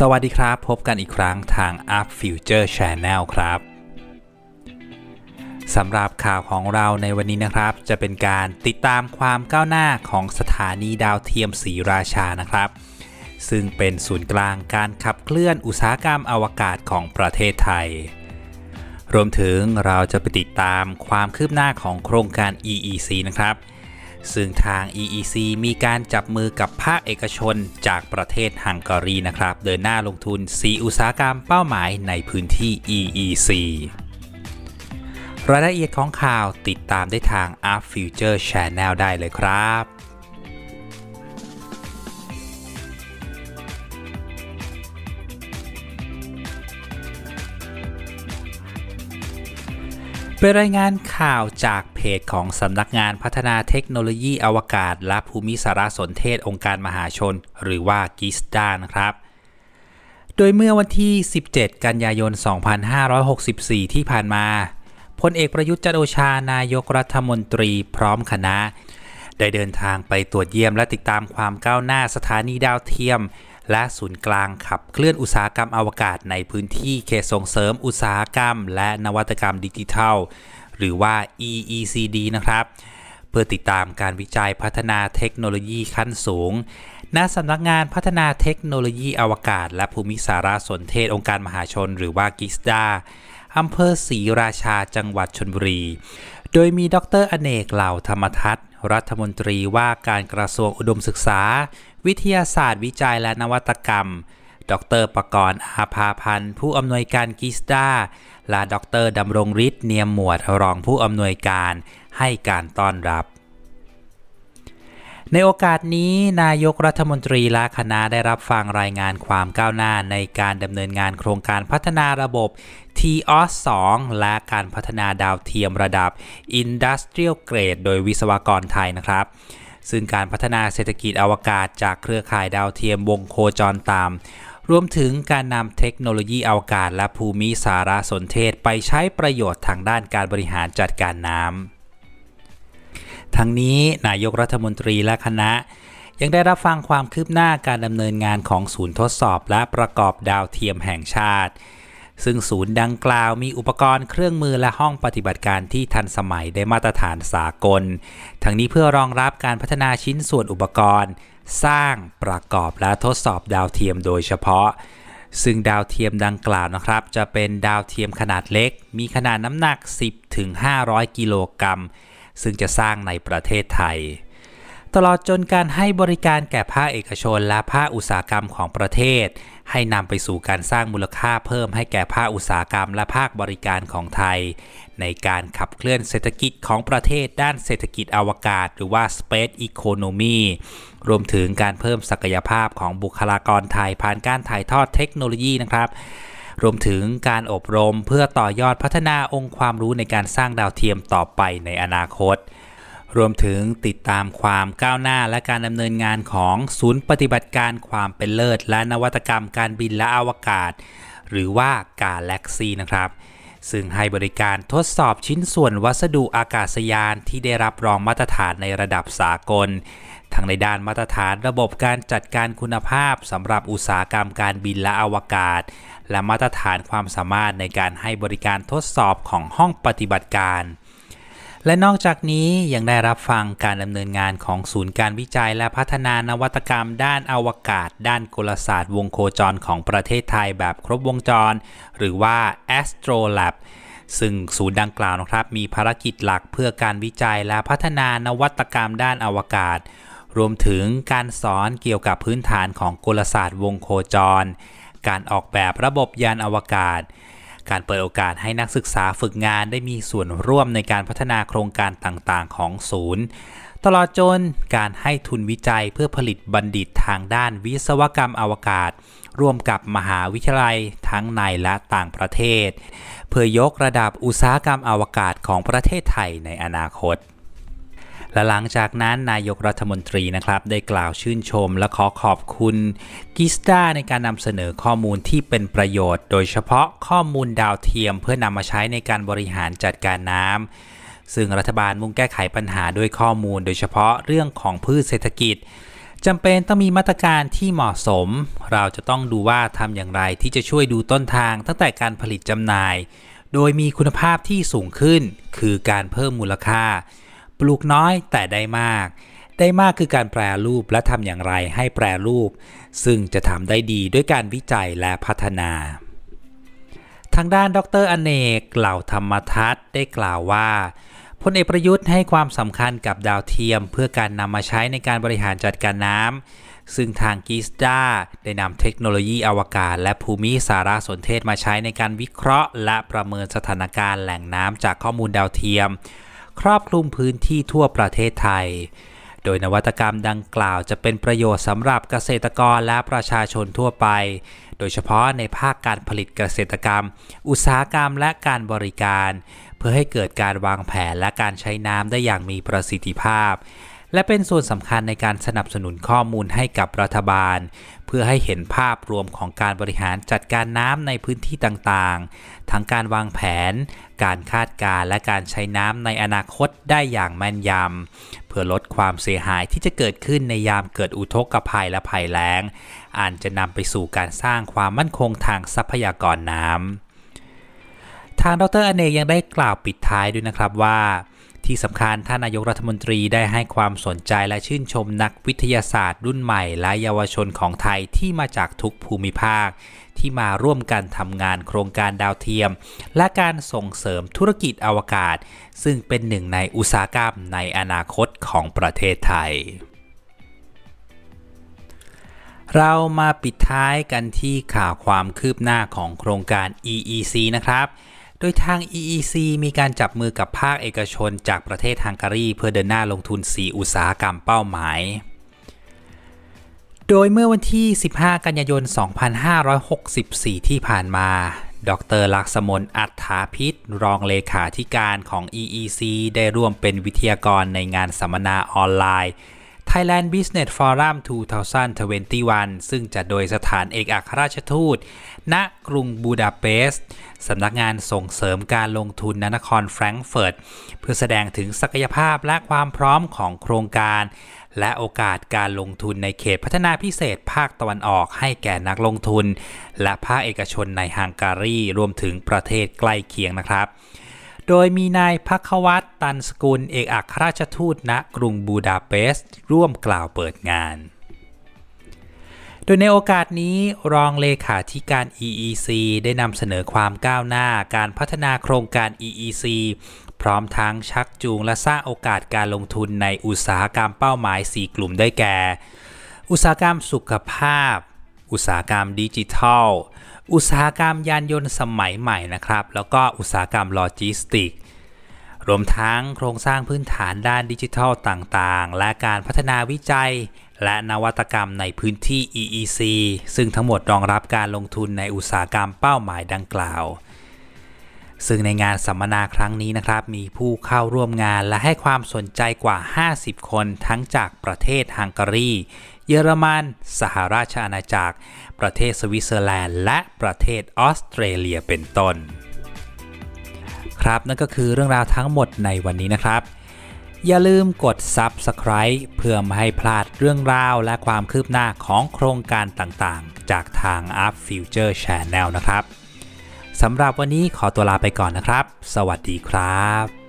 สวัสดีครับ พบกันอีกครั้งทาง Up Future Channel ครับสำหรับข่าวของเราในวันนี้นะครับ จะเป็นการติดตามความก้าวหน้าของสถานีดาวเทียมศรีราชานะครับ ซึ่งเป็นศูนย์กลางการขับเคลื่อนอุตสาหกรรมอวกาศของประเทศไทย รวมถึงเราจะไปติดตามความคืบหน้าของโครงการ EEC นะครับซึ่งทาง EEC มีการจับมือกับภาคเอกชนจากประเทศฮังการีนะครับ เดินหน้าลงทุน 4 อุตสาหกรรมเป้าหมายในพื้นที่ EEC รายละเอียดของข่าวติดตามได้ทาง Up Future Channel ได้เลยครับเป็นรายงานข่าวจากเพจของสำนักงานพัฒนาเทคโนโลยีอวกาศและภูมิสารสนเทศองค์การมหาชน หรือว่ากิสดานครับ โดยเมื่อวันที่ 17 กันยายน 2564 ที่ผ่านมาพลเอกประยุทธ์จันโอชานายกรัฐมนตรีพร้อมคณะ ได้เดินทางไปตรวจเยี่ยมและติดตามความก้าวหน้าสถานีดาวเทียมและศูนย์กลางขับเคลื่อนอุตสาหกรรมอวกาศในพื้นที่เขตส่งเสริมอุตสาหกรรม และนวัตกรรมดิจิทัล หรือว่า EECD นะครับเพื่อติดตามการวิจัยพัฒนาเทคโนโลยีขั้นสูงณสำนักงานพัฒนาเทคโนโลยีอวกาศ และภูมิสารสนเทศองค์การมหาชน หรือว่ากิสดาอำเภอศรีราชาจังหวัดชนบุรี โดยมีดรอเนกเหล่าธรรมทัศน์ รัฐมนตรีว่าการกระทรวงอุดมศึกษาวิทยาศาสตร์วิจัยและนวัตกรรม ดรประกรณ์อาภาพันธ์ผู้อำนวยการกิสตาและดรดำรงฤทธิ์เนียมหมวดรองผู้อำนวยการให้การต้อนรับ ในโอกาสนี้นายกรัฐมนตรี และคณะได้รับฟังรายงานความก้าวหน้าในการดำเนินงานโครงการพัฒนาระบบ TOS 2 และการพัฒนาดาวเทียมระดับ Industrial Grade โดยวิศวกรไทยนะครับซึ่งการพัฒนาเศรษฐกิจอวกาศจากเครือข่ายดาวเทียมวงโคจรตาม รวมถึงการนำเทคโนโลยีอวกาศและภูมิสารสนเทศไปใช้ประโยชน์ทางด้านการบริหารจัดการน้ำ ทั้งนี้ นายกรัฐมนตรีและคณะ ยังได้รับฟังความคืบหน้าการดำเนินงานของศูนย์ทดสอบ และประกอบดาวเทียมแห่งชาติซึ่งศูนย์ดังกล่าวมีอุปกรณ์เครื่องมือและห้องปฏิบัติการที่ทันสมัยได้มาตรฐานสากล ทั้งนี้เพื่อรองรับการพัฒนาชิ้นส่วนอุปกรณ์ สร้างประกอบและทดสอบดาวเทียมโดยเฉพาะ ซึ่งดาวเทียมดังกล่าวนะครับจะเป็นดาวเทียมขนาดเล็ก มีขนาดน้ำหนัก 10-500 กิโลกรัม ซึ่งจะสร้างในประเทศไทยตลอดจนการให้บริการแก่ภาคเอกชนและภาคอุตสาหกรรมของประเทศ ให้นำไปสู่การสร้างมูลค่าเพิ่มให้แก่ภาคอุตสาหกรรม และภาคบริการของไทย ในการขับเคลื่อนเศรษฐกิจของประเทศด้านเศรษฐกิจอวกาศ หรือว่า Space Economy รวมถึงการเพิ่มศักยภาพของบุคลากรไทย ผ่านการถ่ายทอดเทคโนโลยีนะครับ รวมถึงการอบรมเพื่อต่อยอดพัฒนาองค์ความรู้ในการสร้างดาวเทียมต่อไปในอนาคตรวมถึงติดตามความก้าวหน้าและการดำเนินงานของศูนย์ปฏิบัติการความเป็นเลิศ และนวัตกรรมการบินและอวกาศ หรือว่ากาแล็กซีนะครับ ซึ่งให้บริการทดสอบชิ้นส่วนวัสดุอากาศยานที่ได้รับรองมาตรฐานในระดับสากลทั้งในด้านมาตรฐานระบบการจัดการคุณภาพสำหรับอุตสาหกรรม การบินและอวกาศ และมาตรฐานความสามารถในการให้บริการทดสอบของห้องปฏิบัติการและนอกจากนี้ยังได้รับฟังการดำเนินงานของศูนย์การวิจัยและพัฒนานวัตกรรม ด้านอวกาศ ด้านกลศาสตร์วงโคจรของประเทศไทยแบบครบวงจร หรือว่า Astro Lab ซึ่งศูนย์ดังกล่าวนะครับมีภารกิจหลักเพื่อการวิจัยและพัฒนานวัตกรรมด้านอวกาศ รวมถึงการสอนเกี่ยวกับพื้นฐานของกลศาสตร์วงโคจร การออกแบบระบบยานอวกาศการเปิดโอกาสให้นักศึกษาฝึกงานได้มีส่วนร่วมในการพัฒนาโครงการต่างๆของศูนย์ ตลอดจนการให้ทุนวิจัยเพื่อผลิตบัณฑิตทางด้านวิศวกรรมอวกาศ ร่วมกับมหาวิทยาลัยทั้งในและต่างประเทศ เพื่อยกระดับอุตสาหกรรมอวกาศของประเทศไทยในอนาคตและหลังจากนั้นนายกรัฐมนตรีนะครับได้กล่าวชื่นชมและขอขอบคุณกิสตาในการนำเสนอข้อมูลที่เป็นประโยชน์โดยเฉพาะข้อมูลดาวเทียม เพื่อนำมาใช้ในการบริหารจัดการน้ำซึ่งรัฐบาลมุ่งแก้ไขปัญหาด้วยข้อมูล โดยเฉพาะเรื่องของพืชเศรษฐกิจจำเป็นต้องมีมาตรการที่เหมาะสม เราจะต้องดูว่าทำอย่างไรที่จะช่วยดูต้นทางตั้งแต่การผลิตจำหน่าย โดยมีคุณภาพที่สูงขึ้น คือการเพิ่มมูลค่าปลูกน้อยแต่ได้มาก ได้มากคือการแปรรูปและทำอย่างไรให้แปรรูป ซึ่งจะทำได้ดีด้วยการวิจัยและพัฒนา ทางด้านดรอเนก เหล่าธรรมทัศน์ได้กล่าวว่าพลเอกประยุทธ์ให้ความสำคัญกับดาวเทียมเพื่อการนำมาใช้ในการบริหารจัดการน้ำ ซึ่งทางกีสตาได้นำเทคโนโลยีอวกาศ และภูมิสารสนเทศมาใช้ในการวิเคราะห์ และประเมินสถานการณ์แหล่งน้ำจากข้อมูลดาวเทียมครอบคลุมพื้นที่ทั่วประเทศไทย โดยนวัตกรรมดังกล่าวจะเป็นประโยชน์สำหรับเกษตรกรและประชาชนทั่วไป โดยเฉพาะในภาคการผลิตเกษตรกรรม อุตสาหกรรมและการบริการ เพื่อให้เกิดการวางแผนและการใช้น้ำได้อย่างมีประสิทธิภาพและเป็นส่วนสำคัญในการสนับสนุนข้อมูลให้กับรัฐบาล เพื่อให้เห็นภาพรวมของการบริหารจัดการน้ำในพื้นที่ต่างๆ ทั้งการวางแผน การคาดการและการใช้น้ำในอนาคตได้อย่างแม่นยำเพื่อลดความเสียหายที่จะเกิดขึ้นในยามเกิดอุทกภัยและภัยแล้งอาจจะนำไปสู่การสร้างความมั่นคงทางทรัพยากรน้ำทางดรอเนกยังได้กล่าวปิดท้ายด้วยนะครับว่าที่สำคัญท่านนายกรัฐมนตรีได้ให้ความสนใจและชื่นชมนักวิทยาศาสตร์ รุ่นใหม่และเยาวชนของไทยที่มาจากทุกภูมิภาคที่มาร่วมกันทำงานโครงการดาวเทียม และการส่งเสริมธุรกิจอวกาศ ซึ่งเป็นหนึ่งในอุตสาหกรรมในอนาคตของประเทศไทย เรามาปิดท้ายกันที่ข่าวความคืบหน้าของโครงการ EEC นะครับโดยทาง EEC มีการจับมือกับภาคเอกชนจากประเทศฮังการีเพื่อเดินหน้าลงทุน 4 อุตสาหกรรมเป้าหมาย โดยเมื่อวันที่ 15 กันยายน 2564 ที่ผ่านมา ดรลักษมนอัฐาพิษรองเลขาธิการของ EEC ได้ร่วมเป็นวิทยากรในงานสัมมนาออนไลน์ Thailand Business Forum 2021 ซึ่งจัดโดยสถานเอกอัครราชทูต ณกรุงบูดาเปสต์สำนักงานส่งเสริมการลงทุนนนครแฟรงก์เฟิร์ต เพื่อแสดงถึงศักยภาพและความพร้อมของโครงการ และโอกาสการลงทุนในเขตพัฒนาพิเศษภาคตะวันออกให้แก่นักลงทุน และภาคเอกชนในฮังการีรวมถึงประเทศใกล้เคียงนะครับโดยมีนายพักวัตตันสกุลเอกอัครราชทูตณกรุงบูดาเปสต์ร่วมกล่าวเปิดงาน โดยในโอกาสนี้รองเลขาธิการ EEC ได้นำเสนอความก้าวหน้าการพัฒนาโครงการ EEC พร้อมทั้งชักจูงและสร้างโอกาสการลงทุนในอุตสาหกรรมเป้าหมาย 4 กลุ่มได้แก่อุตสาหกรรมสุขภาพ อุตสาหกรรมดิจิทัลอุตสาหกรรมยานยนต์สมัยใหม่นะครับ แล้วก็อุตสาหกรรมโลจิสติก รวมทั้งโครงสร้างพื้นฐานด้านดิจิทัลต่างๆ และการพัฒนาวิจัย และนวัตกรรมในพื้นที่ EEC ซึ่งทั้งหมดรองรับการลงทุนในอุตสาหกรรมเป้าหมายดังกล่าวซึ่งในงานสัมมนาครั้งนี้นะครับ มีผู้เข้าร่วมงานและให้ความสนใจกว่า 50 คนทั้งจากประเทศฮังการี เยอรมัน สหราชอาณาจักร ประเทศสวิตเซอร์แลนด์ และประเทศออสเตรเลียเป็นต้น ครับนั่นก็คือเรื่องราวทั้งหมดในวันนี้นะครับ อย่าลืมกด Subscribe เพื่อไม่ให้พลาดเรื่องราวและความคืบหน้าของโครงการต่างๆ จากทาง Up Future Channel นะครับสำหรับวันนี้ขอตัวลาไปก่อนนะครับ สวัสดีครับ